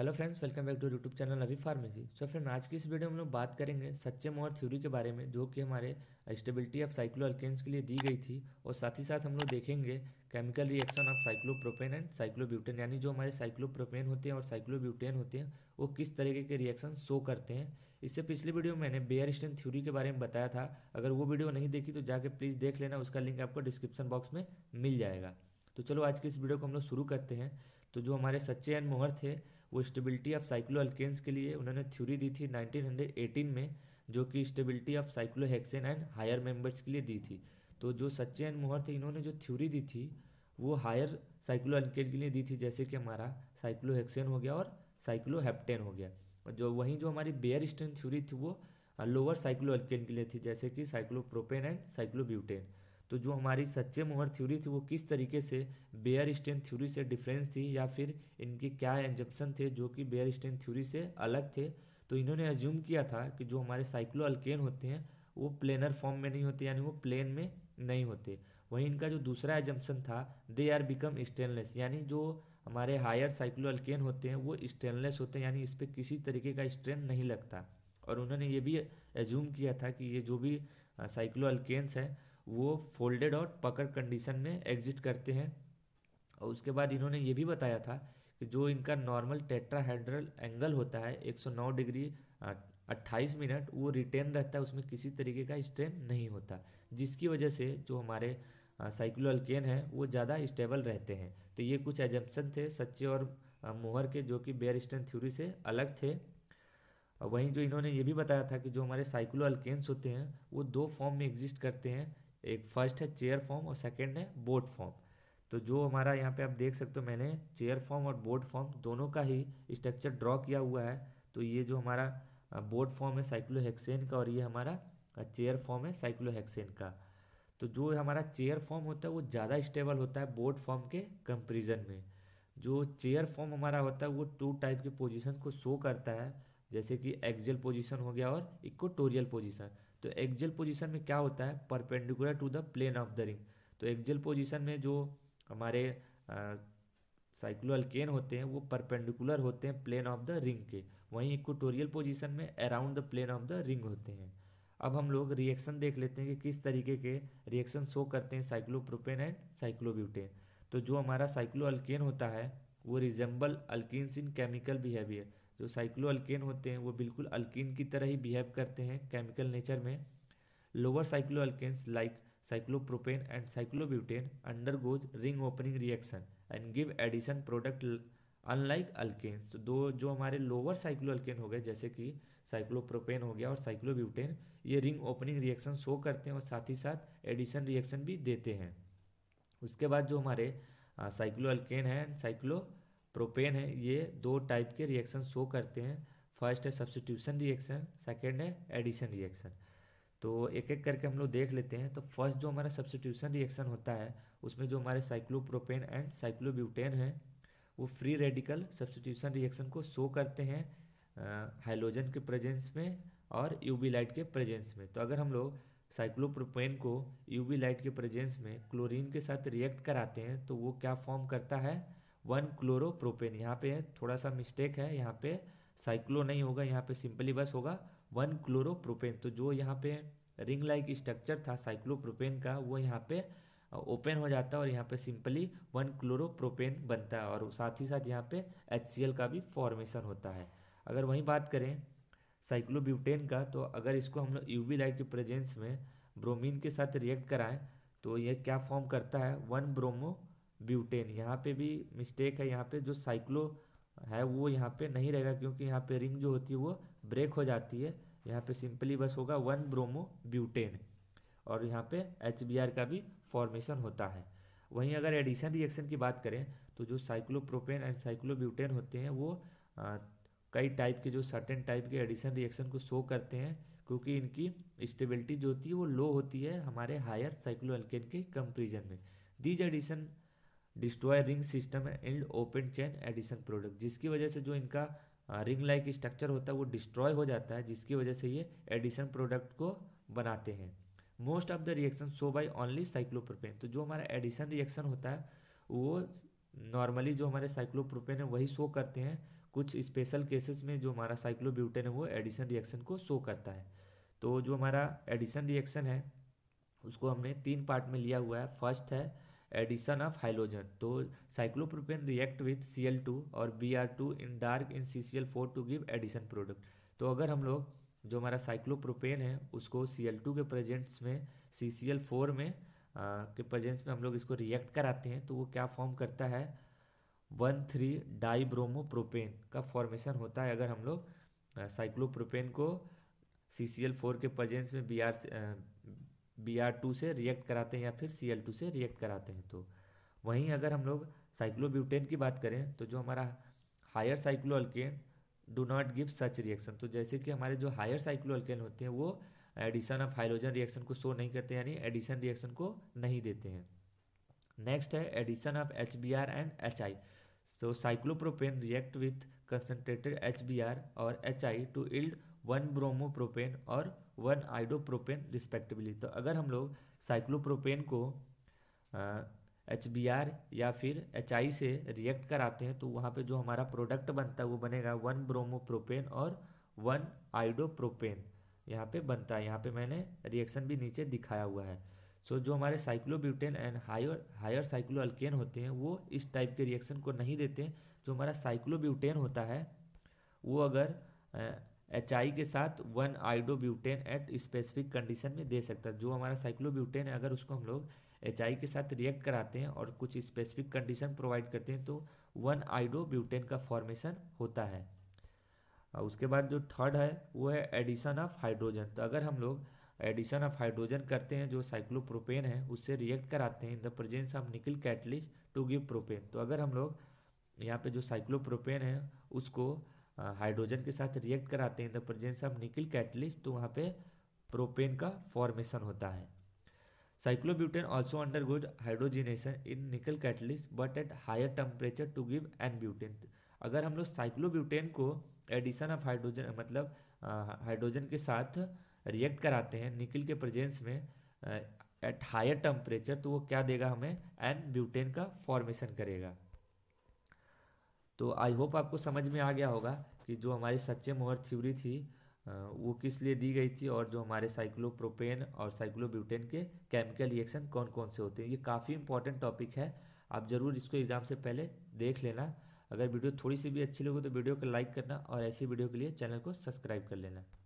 hello friends welcome back to YouTube channel अभी pharmacy so friend आज की इस वीडियो में हम लोग बात करेंगे सच्चे मोहर थ्योरी के बारे में जो कि हमारे स्टेबिलिटी ऑफ साइक्लो अल्केन्स के लिए दी गई थी और साथ ही साथ हम लोग देखेंगे chemical reaction of cyclopropane and cyclobutane यानी जो हमारे साइक्लोप्रोपेन होते हैं और साइक्लोब्यूटेन होते हैं वो किस तरीके के रिएक्शन शो करते हैं इससे पिछली वीडियो में मैंने बेयर स्टेन थ्योरी के बारे में बताया था अगर वो वीडियो नहीं देखी तो जाके प्लीज़ देख लेना उसका लिंक आपको डिस्क्रिप्शन बॉक्स में मिल जाएगा तो चलो आज की इस वीडियो को हम लोग शुरू करते हैं तो जो हमारे सच्चे एन मोहर थे वो स्टेबिलिटी ऑफ अल्केन्स के लिए उन्होंने थ्योरी दी थी 1918 में जो कि stability of cyclohexane and higher members के लिए दी थी तो जो सच्चे एन मोहर थे इन्होंने जो थ्योरी दी थी वो हायर साइक्लोअल्केन के लिए दी थी जैसे कि हमारा हेक्सेन हो गया और साइक्लो हेप्टेन हो गया और जो वहीं जो हमारी बेयर स्टेन थ्योरी थी वो लोअर साइक्लोअल्केन के लिए थी जैसे कि साइक्लोप्रोपेन एंड साइक्लोब्यूटेन तो जो हमारी सच्चे मोहर थ्योरी थी वो किस तरीके से बेयर स्टेन थ्योरी से डिफरेंस थी या फिर इनके क्या एंजम्पन थे जो कि बेयर स्टेन थ्योरी से अलग थे तो इन्होंने एज्यूम किया था कि जो हमारे साइक्लो अल्केन होते हैं वो प्लेनर फॉर्म में नहीं होते यानी वो प्लेन में नहीं होते वहीं इनका जो दूसरा एजम्पन था दे आर बिकम स्टेनलेस यानी जो हमारे हायर साइक्लो अल्केन होते हैं वो स्टेनलेस होते हैं यानी इस पर किसी तरीके का स्ट्रेन नहीं लगता और उन्होंने ये भी एज्यूम किया था कि ये जो भी साइक्लो अल्केन्स हैं वो फोल्डेड और पकड़ कंडीशन में एग्जिट करते हैं और उसके बाद इन्होंने ये भी बताया था कि जो इनका नॉर्मल टेट्राहेड्रल एंगल होता है 109 डिग्री 28 मिनट वो रिटेन रहता है उसमें किसी तरीके का स्ट्रेन नहीं होता जिसकी वजह से जो हमारे साइक्लोअल्केन हैं वो ज़्यादा स्टेबल रहते हैं तो ये कुछ एजम्पन थे सच्चे और मोहर के जो कि बेयर स्ट्रेन थ्योरी से अलग थे वहीं जो इन्होंने ये भी बताया था कि जो हमारे साइक्लो अल्केन्स होते हैं वो दो फॉर्म में एग्जिस्ट करते हैं एक फर्स्ट है चेयर फॉर्म और सेकंड है बोट फॉर्म तो जो हमारा यहाँ पे आप देख सकते हो मैंने चेयर फॉर्म और बोट फॉर्म दोनों का ही स्ट्रक्चर ड्रॉ किया हुआ है तो ये जो हमारा बोट फॉर्म है साइक्लोहेक्सेन का और ये हमारा चेयर फॉर्म है साइक्लोहेक्सेन का तो जो हमारा चेयर फॉर्म होता है वो ज़्यादा स्टेबल होता है बोट फॉर्म के कंपेरिजन में जो चेयर फॉर्म हमारा होता है वो टू टाइप के पोजिशन को शो करता है जैसे कि एक्जियल पोजिशन हो गया और इक्वटोरियल पोजिशन तो एक्जल पोजीशन में क्या होता है perpendicular to the plane of the ring तो एक्जल पोजीशन में जो हमारे साइक्लोअल केन होते हैं वो परपेंडिकुलर होते हैं प्लेन ऑफ द रिंग के वहीं इक्वटोरियल पोजीशन में around the plane of the ring होते हैं अब हम लोग रिएक्शन देख लेते हैं कि किस तरीके के रिएक्शन शो करते हैं साइक्लोप्रोपेन एंड साइक्लोब्यूटेन तो जो हमारा साइक्लो अल्केन होता है वो रिजेंबल अल्किस इन केमिकल बिहेवियर जो साइक्लो अल्केन होते हैं वो बिल्कुल अल्किन की तरह ही बिहेव करते हैं केमिकल नेचर में lower cyclo alkanes like cyclopropane and cyclobutane undergoes ring opening reaction and give addition product unlike alkanes तो दो जो हमारे लोअर साइक्लो अल्केन हो गए जैसे कि साइक्लोप्रोपेन हो गया और साइक्लोब्यूटेन ये रिंग ओपनिंग रिएक्शन शो करते हैं और साथ ही साथ एडिशन रिएक्शन भी देते हैं उसके बाद जो हमारे cyclo alkane and cyclo propane है ये दो टाइप के रिएक्शन शो करते हैं फर्स्ट है सब्सटीट्यूशन रिएक्शन सेकेंड है एडिशन रिएक्शन तो एक एक करके हम लोग देख लेते हैं तो फर्स्ट जो हमारा सब्सटीट्यूशन रिएक्शन होता है उसमें जो हमारे साइक्लोप्रोपेन एंड साइक्लोब्यूटेन है वो फ्री रेडिकल सब्सटीट्यूशन रिएक्शन को शो करते हैं हाइलोजन के प्रेजेंस में और यूवी लाइट के प्रेजेंस में तो अगर हम लोग साइक्लोप्रोपेन को यूवी लाइट के प्रेजेंस में क्लोरीन के साथ रिएक्ट कराते हैं तो वो क्या फॉर्म करता है वन क्लोरोप्रोपेन यहाँ पे है थोड़ा सा मिस्टेक है यहाँ पे साइक्लो नहीं होगा यहाँ पे सिंपली बस होगा वन क्लोरोप्रोपेन तो जो यहाँ पे रिंग लाइक स्ट्रक्चर था साइक्लोप्रोपेन का वो यहाँ पे ओपन हो जाता है और यहाँ पे सिंपली वन क्लोरोप्रोपेन बनता है और साथ ही साथ यहाँ पे एच का भी फॉर्मेशन होता है अगर वहीं बात करें साइक्लोब्यूटेन का तो अगर इसको हम लोग वी लाइट के प्रेजेंस में ब्रोमीन के साथ रिएक्ट कराएं तो ये क्या फॉर्म करता है वन ब्रोमो ब्यूटेन यहाँ पे भी मिस्टेक है यहाँ पे जो साइक्लो है वो यहाँ पे नहीं रहेगा क्योंकि यहाँ पे रिंग जो होती है वो ब्रेक हो जाती है यहाँ पे सिंपली बस होगा वन ब्रोमो ब्यूटेन और यहाँ पे एच का भी फॉर्मेशन होता है वहीं अगर एडिशन रिएक्शन की बात करें तो जो साइक्लोप्रोपेन एंड साइक्लोब्यूटेन होते हैं वो आ, कई टाइप के जो सर्टेन टाइप के एडिशन रिएक्शन को शो करते हैं क्योंकि इनकी स्टेबिलिटी जो होती है वो लो होती है हमारे हायर साइक्लो एल्केन के कंपेरिजन में these addition destroy ring system and open chain addition product जिसकी वजह से जो इनका रिंग लाइक स्ट्रक्चर होता है वो डिस्ट्रॉय हो जाता है जिसकी वजह से ये एडिशन प्रोडक्ट को बनाते हैं most of the reaction so by only cyclopropane तो जो हमारा एडिशन रिएक्शन होता है वो नॉर्मली जो हमारे साइक्लोप्रोपेन है वही शो करते हैं कुछ स्पेशल केसेस में जो हमारा साइक्लोब्यूटेन है वो एडिशन रिएक्शन को शो करता है तो जो हमारा एडिशन रिएक्शन है उसको हमने तीन पार्ट में लिया हुआ है फर्स्ट है एडिशन ऑफ हाइलोजन तो cyclopropane react with C L two और B R two in dark in C C L four to give addition product तो अगर हम लोग जो हमारा साइक्लोप्रोपेन है उसको सी एल टू के प्रेजेंट्स में सी सी एल फोर में आ, के प्रेजेंट्स में हम लोग इसको रिएक्ट कराते हैं तो वो क्या फॉर्म करता है वन थ्री डाइब्रोमोप्रोपेन का फॉर्मेशन होता है अगर हम लोग साइक्लोप्रोपेन को सी सी एल फोर के प्रेजेंस में B R B R two से रिएक्ट कराते हैं या फिर सी एल टू से रिएक्ट कराते हैं तो वहीं अगर हम लोग साइक्लोब्यूटेन की बात करें तो जो हमारा higher cyclo alkane do not give such reaction तो जैसे कि हमारे जो हायर साइक्लो अल्केन होते हैं वो एडिशन ऑफ हाइड्रोजन रिएक्शन को शो नहीं करते यानी एडिशन रिएक्शन को नहीं देते हैं नेक्स्ट है addition of H B R and H I तो cyclopropane react with concentrated H B R और H I to yield one bromopropane और वन आइडोप्रोपेन रिस्पेक्टिवली तो अगर हम लोग साइक्लोप्रोपेन को एच बी आर या फिर एच आई से रिएक्ट कराते हैं तो वहाँ पे जो हमारा प्रोडक्ट बनता है वो बनेगा वन ब्रोमोप्रोपेन और वन आइडोप्रोपेन यहाँ पे बनता है यहाँ पे मैंने रिएक्शन भी नीचे दिखाया हुआ है सो so, जो हमारे cyclobutane and higher higher cyclo alkane होते हैं वो इस टाइप के रिएक्शन को नहीं देते जो हमारा साइक्लोब्यूटेन होता है वो अगर एच आई के साथ one iodobutane at specific condition में दे सकता है जो हमारा साइक्लोब्यूटेन है अगर उसको हम लोग एच आई के साथ रिएक्ट कराते हैं और कुछ स्पेसिफिक कंडीशन प्रोवाइड करते हैं तो वन आइडोब्यूटेन का फॉर्मेशन होता है उसके बाद जो थर्ड है वो है एडिशन ऑफ हाइड्रोजन तो अगर हम लोग एडिशन ऑफ हाइड्रोजन करते हैं जो साइक्लोप्रोपेन है उससे रिएक्ट कराते हैं in the presence of nickel catalyst to give propane तो अगर हम लोग यहाँ पे जो साइक्लोप्रोपेन है उसको हाइड्रोजन के साथ रिएक्ट कराते हैं the presence of nickel catalyst तो वहाँ पे प्रोपेन का फॉर्मेशन होता है cyclobutane also undergoes hydrogenation in nickel catalyst but at higher temperature to give N butane अगर हम लोग साइक्लोब्यूटेन को एडिशन ऑफ हाइड्रोजन मतलब हाइड्रोजन के साथ रिएक्ट कराते हैं निकल के प्रेजेंस में एट हायर टेम्परेचर तो वो क्या देगा हमें एन ब्यूटेन का फॉर्मेशन करेगा तो आई होप आपको समझ में आ गया होगा कि जो हमारी सच्चे मोहर थ्योरी थी वो किस लिए दी गई थी और जो हमारे साइक्लोप्रोपेन और साइक्लोब्यूटेन के केमिकल रिएक्शन कौन कौन से होते हैं ये काफ़ी इंपॉर्टेंट टॉपिक है आप ज़रूर इसको एग्ज़ाम से पहले देख लेना अगर वीडियो थोड़ी सी भी अच्छी लगे तो वीडियो को लाइक करना और ऐसी वीडियो के लिए चैनल को सब्सक्राइब कर लेना